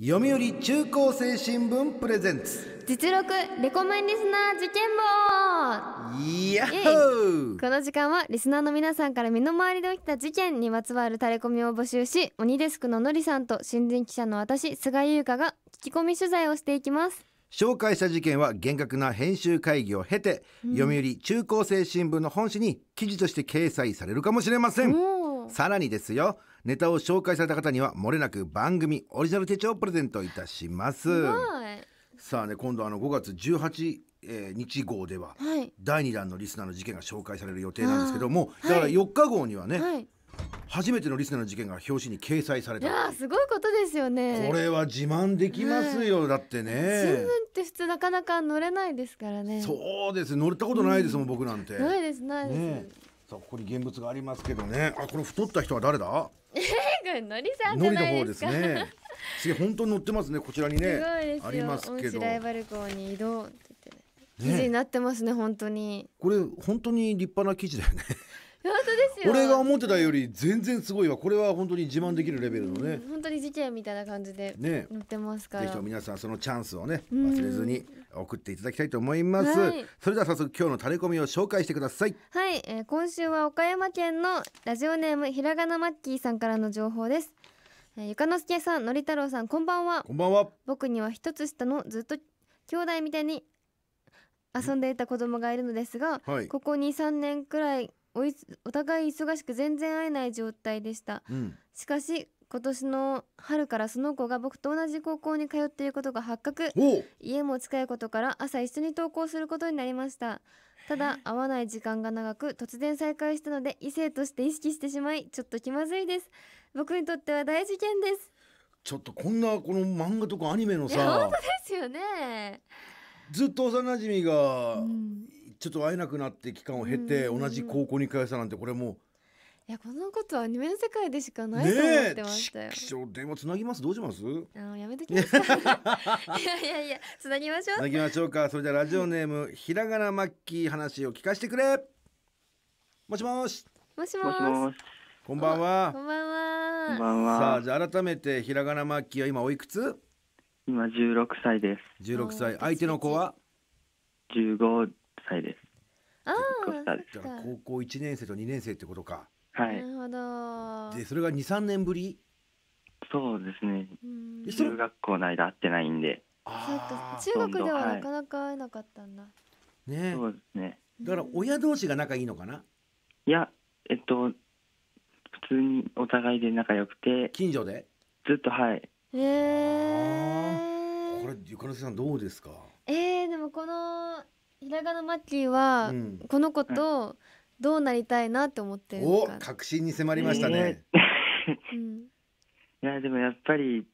読売中高生新聞プレゼンツ実録レコメンリスナー受験簿イエーこの時間はリスナーの皆さんから身の回りで起きた事件にまつわるタレコミを募集し鬼デスクののりさんと新人記者の私菅井優香が聞き込み取材をしていきます紹介した事件は厳格な編集会議を経て、うん読売中高生新聞の本紙に記事として掲載されるかもしれませんさらにですよネタを紹介された方にはもれなく番組オリジナル手帳をプレゼントいたしますさあね今度あの5月18えー、日号では、はい、第2弾のリスナーの事件が紹介される予定なんですけどもだから4日号にはね、はい、初めてのリスナーの事件が表紙に掲載されたいやすごいことですよねこれは自慢できますよ、はい、だってね新聞って普通なかなか乗れないですからねそうです乗れたことないですもん、うん、僕なんてないですないです、ねさあここに現物がありますけどねあこの太った人は誰だえのりさんじゃないですか。ね。すげえ本当にってますねこちらにね。ありますけど。ライバル校に移動って言って、ね、記事になってますね本当に。これ本当に立派な記事だよね。本当ですよ俺が思ってたより全然すごいわこれは本当に自慢できるレベルのね、本当に事件みたいな感じでね載ってますから、ぜひとも皆さんそのチャンスをね忘れずに送っていただきたいと思います、はい、それでは早速今日のタレコミを紹介してくださいはい、えー、今週は岡山県のラジオネームひらがなマッキーさんからの情報です、えー、ゆかのすけさんのり太郎さんこんばんはこんばんは僕には一つ下のずっと兄弟みたいに遊んでいた子供がいるのですが、はい、ここ23年くらいおいお互い忙しく全然会えない状態でした、うん、しかし今年の春からその子が僕と同じ高校に通っていることが発覚家も近いことから朝一緒に登校することになりましたただ会わない時間が長く突然再会したので異性として意識してしまいちょっと気まずいです僕にとっては大事件ですちょっとこんなこの漫画とかアニメのさ本当ですよねずっと幼馴染が、うんちょっと会えなくなって期間を経て同じ高校に通したなんてこれもいやこのことはメの世界でしかないと思ってましたよ。電話つなぎますどうします？あのやめてきましいやいやいやつなぎましょう。つなぎましょうか。それじゃラジオネームひらがなマッキー話を聞かせてくれ。もしもし。もしもし。もしこんばんは。こんばんは。こんばんは。さあじゃあ改めてひらがなマッキーは今おいくつ？今十六歳です。十六歳。相手の子は？十五しいです。ああ、高校一年生と二年生ってことか。はい。なるほど。で、それが二三年ぶりそうですね。中学校の間会ってないんで。ああ。中学ではなかなか会えなかったんだ。ねそうですね。だから親同士が仲いいのかな、いや、えっと、普通にお互いで仲良くて。近所でずっとはい。ええこれ、ゆかのせさんどうですかええ、でもこのひらがなマッキーは、うんこの子とどうなりたいなって思ってるのおか、確信に迫りましたね、いやでもやっぱり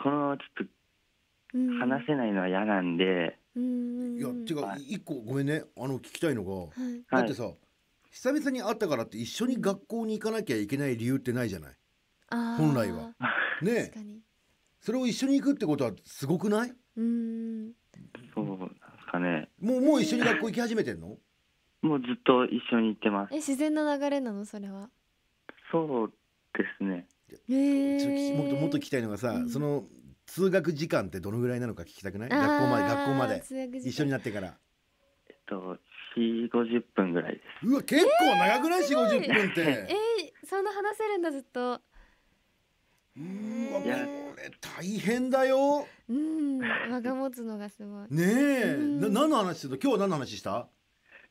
このちょっと話せないのは嫌なんで、うんいやてか一個ごめんねあの聞きたいのが、はい、だってさ久々に会ったからって一緒に学校に行かなきゃいけない理由ってないじゃないあ本来はねえそれを一緒に行くってことはすごくないうんそうかねもうもう一緒に学校行き始めてんのもうずっと一緒に行ってますえ自然な流れなのそれはそうですねえー、もっともっと聞きたいのがさ、うん、その通学時間ってどのぐらいなのか聞きたくない学校まで学校まで一緒になってからえっと4 5 0分ぐらいですうわ結構長くない、四五十5 0分ってえー、そんな話せるんだずっとうわいや大変だよ。うん、間が持つのがすごい。ねえ、うん、な何の話すると今日何の話した？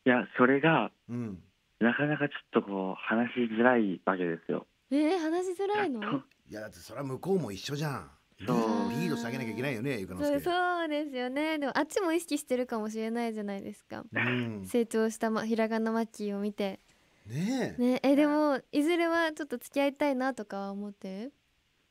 いや、それが、うん、なかなかちょっとこう話しづらいわけですよ。えー、話しづらいの？いやだってそれは向こうも一緒じゃん。そうリード下げなきゃいけないよね、ゆかのそうそうですよね。でもあっちも意識してるかもしれないじゃないですか。うん、成長したまひらがなマッキーを見て。ねえ。ねえでもいずれはちょっと付き合いたいなとかは思ってる？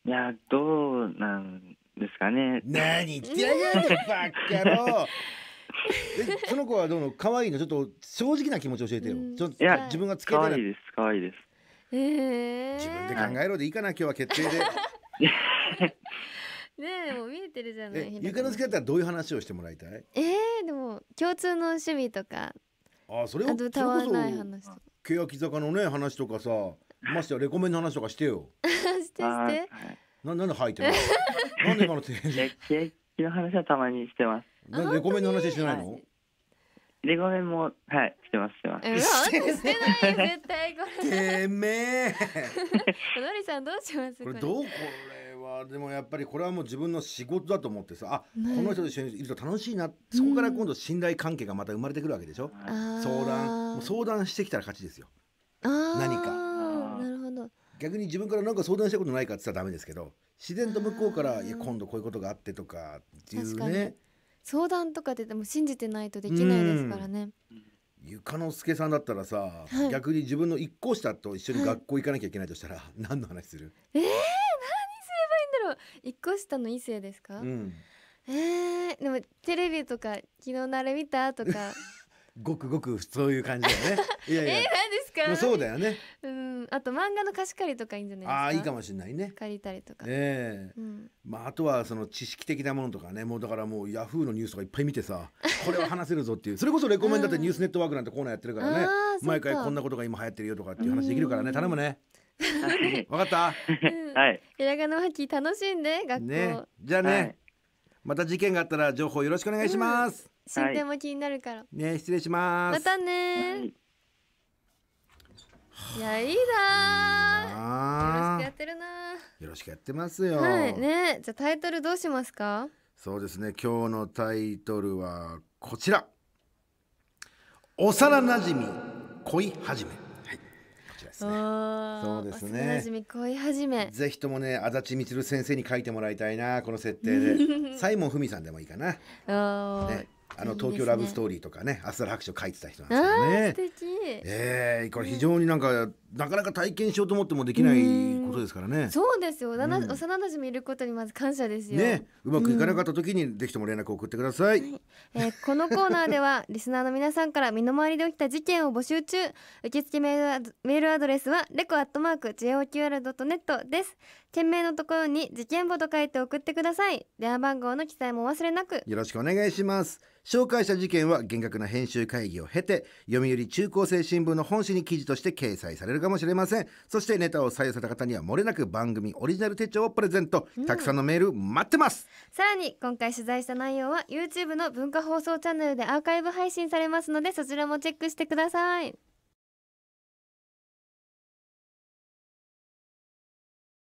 いやどうなんですかね何言ってやがるバッカ野 えその子はどうの可愛いのちょっと正直な気持ち教えてよ、ちょっといや自分がつけた可愛いです可愛いですええ自分で考えろでいいかな今日は決定で ねえもう見えてるじゃないえゆかの好けだったらどういう話をしてもらいたいえー、でも共通の趣味とかあそれをあそれとたわない話欅坂のね話とかさましてはレコメンの話とかしてよ してしはて。ななんで吐いてるのなんで今のテンショの話はたまにしてます。あなんでレコメンの話してないのレコメンもはいしてますしてます。してない絶対これ。てめえのりさんどうしますこれどうこれはでもやっぱりこれはもう自分の仕事だと思ってさあこの人と一緒にいると楽しいなそこから今度信頼関係がまた生まれてくるわけでしょあ相談相談してきたら勝ちですよ何か逆に自分から何か相談したことないかって言ったらダメですけど自然と向こうから「いや今度こういうことがあって」とかっていうね相談とかってでも信じてないとできないですからね。ゆかのすけさんだったらさ、はい、逆に自分の一校下と一緒に学校行かなきゃいけないとしたら、はい、何の話するえー、何すればいいんだろう一校下の異性ですか、うん、えー、でもテレビとか「昨日のあれ見た?」とか ごくごくそういう感じだよねいやいや、えーから、ね、そうだよねうんあと漫画の貸し借りとかいいんじゃないですかああいいかもしれないね借りたりとかええーうん、まああとはその知識的なものとかねもうだからもうヤフーのニュースとかいっぱい見てさ これは話せるぞっていうそれこそレコメンだってニュースネットワークなんてコーナーやってるからね毎回こんなことが今流行ってるよとかっていう話できるからね頼むね わかった、はいひらがな秋楽しんで学校、ね、じゃあね、はい、また事件があったら情報よろしくお願いします、うん、進展も気になるから、ね失礼しますまたね、はいいやいいなよろしくやってるなよろしくやってますよはいねじゃあタイトルどうしますかそうですね今日のタイトルはこちら幼馴染恋始めはい。こちらですね。そうですね。馴染恋始め。ぜひともね、足立満先生に書いてもらいたいな、この設定で。サイモンフミさんでもいいかな。ね、あの東京ラブストーリーとかね、アスラ白書書いてた人なんですけどね。ええー、これ非常になんか、なかなか体験しようと思ってもできないことですからね。そうですよ、幼、うん、幼馴染いることにまず感謝ですよ。ね、うまくいかなかった時に、うん、ぜひとも連絡を送ってください。はい、えー、このコーナーでは、リスナーの皆さんから身の回りで起きた事件を募集中。受付メール、メールアドレスは、レコアットマーク、ジェオ J. O. Q. ルドットネットです。件名のところに、事件簿と書いて送ってください。電話番号の記載も忘れなく。よろしくお願いします。紹介した事件は厳格な編集会議を経て、読売中高生新聞の本誌に記事として掲載されるかもしれません。そしてネタを採用された方にはもれなく番組オリジナル手帳をプレゼント。たくさんのメール待ってます、さらに今回取材した内容は YouTube の文化放送チャンネルでアーカイブ配信されますので、そちらもチェックしてください。